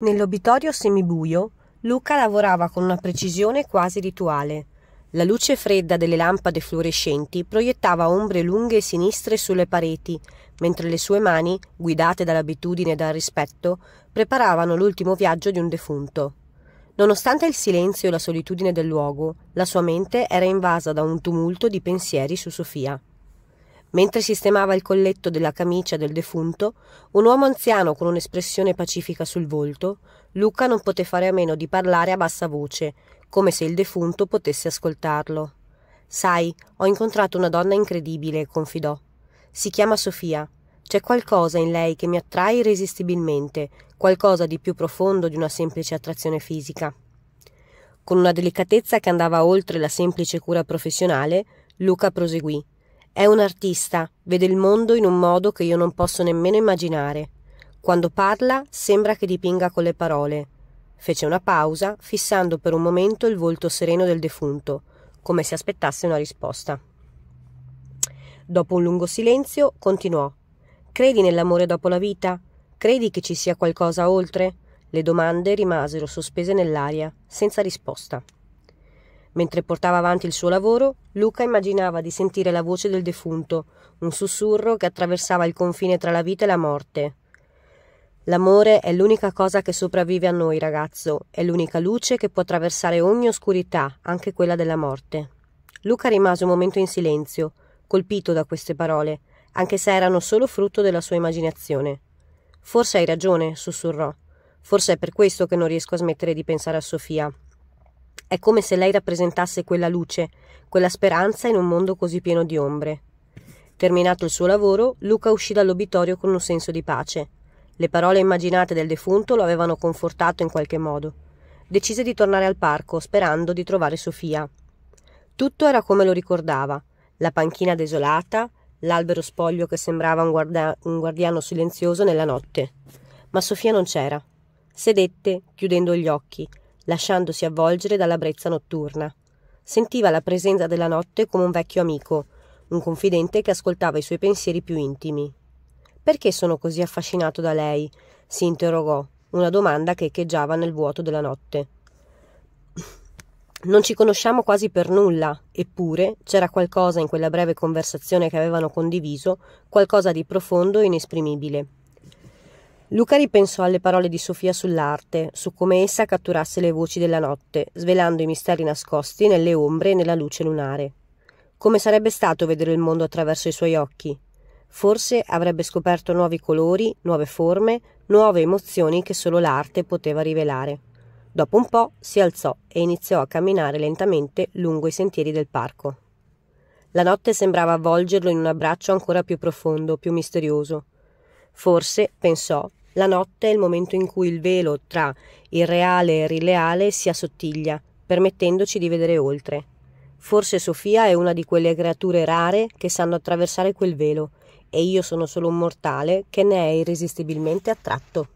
Nell'obitorio semibuio, Luca lavorava con una precisione quasi rituale. La luce fredda delle lampade fluorescenti proiettava ombre lunghe e sinistre sulle pareti, mentre le sue mani, guidate dall'abitudine e dal rispetto, preparavano l'ultimo viaggio di un defunto. Nonostante il silenzio e la solitudine del luogo, la sua mente era invasa da un tumulto di pensieri su Sofia. Mentre sistemava il colletto della camicia del defunto, un uomo anziano con un'espressione pacifica sul volto, Luca non poté fare a meno di parlare a bassa voce, come se il defunto potesse ascoltarlo. Sai, ho incontrato una donna incredibile, confidò. Si chiama Sofia. C'è qualcosa in lei che mi attrae irresistibilmente, qualcosa di più profondo di una semplice attrazione fisica. Con una delicatezza che andava oltre la semplice cura professionale, Luca proseguì. È un artista, vede il mondo in un modo che io non posso nemmeno immaginare. Quando parla sembra che dipinga con le parole. Fece una pausa, fissando per un momento il volto sereno del defunto, come se aspettasse una risposta. Dopo un lungo silenzio, continuò. Credi nell'amore dopo la vita? Credi che ci sia qualcosa oltre? Le domande rimasero sospese nell'aria, senza risposta. Mentre portava avanti il suo lavoro, Luca immaginava di sentire la voce del defunto, un sussurro che attraversava il confine tra la vita e la morte. L'amore è l'unica cosa che sopravvive a noi, ragazzo, è l'unica luce che può attraversare ogni oscurità, anche quella della morte. Luca rimase un momento in silenzio, colpito da queste parole, anche se erano solo frutto della sua immaginazione. Forse hai ragione, sussurrò. Forse è per questo che non riesco a smettere di pensare a Sofia. È come se lei rappresentasse quella luce, quella speranza in un mondo così pieno di ombre. Terminato il suo lavoro, Luca uscì dall'obitorio con un senso di pace. Le parole immaginate del defunto lo avevano confortato in qualche modo. Decise di tornare al parco, sperando di trovare Sofia. Tutto era come lo ricordava: la panchina desolata, l'albero spoglio che sembrava un, guarda- un guardiano silenzioso nella notte. Ma Sofia non c'era. Sedette, chiudendo gli occhi, lasciandosi avvolgere dalla brezza notturna. Sentiva la presenza della notte come un vecchio amico, un confidente che ascoltava i suoi pensieri più intimi. Perché sono così affascinato da lei? si interrogò, una domanda che echeggiava nel vuoto della notte. Non ci conosciamo quasi per nulla, eppure c'era qualcosa in quella breve conversazione che avevano condiviso, qualcosa di profondo e inesprimibile. Luca ripensò alle parole di Sofia sull'arte, su come essa catturasse le voci della notte, svelando i misteri nascosti nelle ombre e nella luce lunare. Come sarebbe stato vedere il mondo attraverso i suoi occhi? Forse avrebbe scoperto nuovi colori, nuove forme, nuove emozioni che solo l'arte poteva rivelare. Dopo un po' si alzò e iniziò a camminare lentamente lungo i sentieri del parco. La notte sembrava avvolgerlo in un abbraccio ancora più profondo, più misterioso. Forse, pensò, la notte è il momento in cui il velo tra il reale e il irreale si assottiglia, permettendoci di vedere oltre. Forse Sofia è una di quelle creature rare che sanno attraversare quel velo, e io sono solo un mortale che ne è irresistibilmente attratto.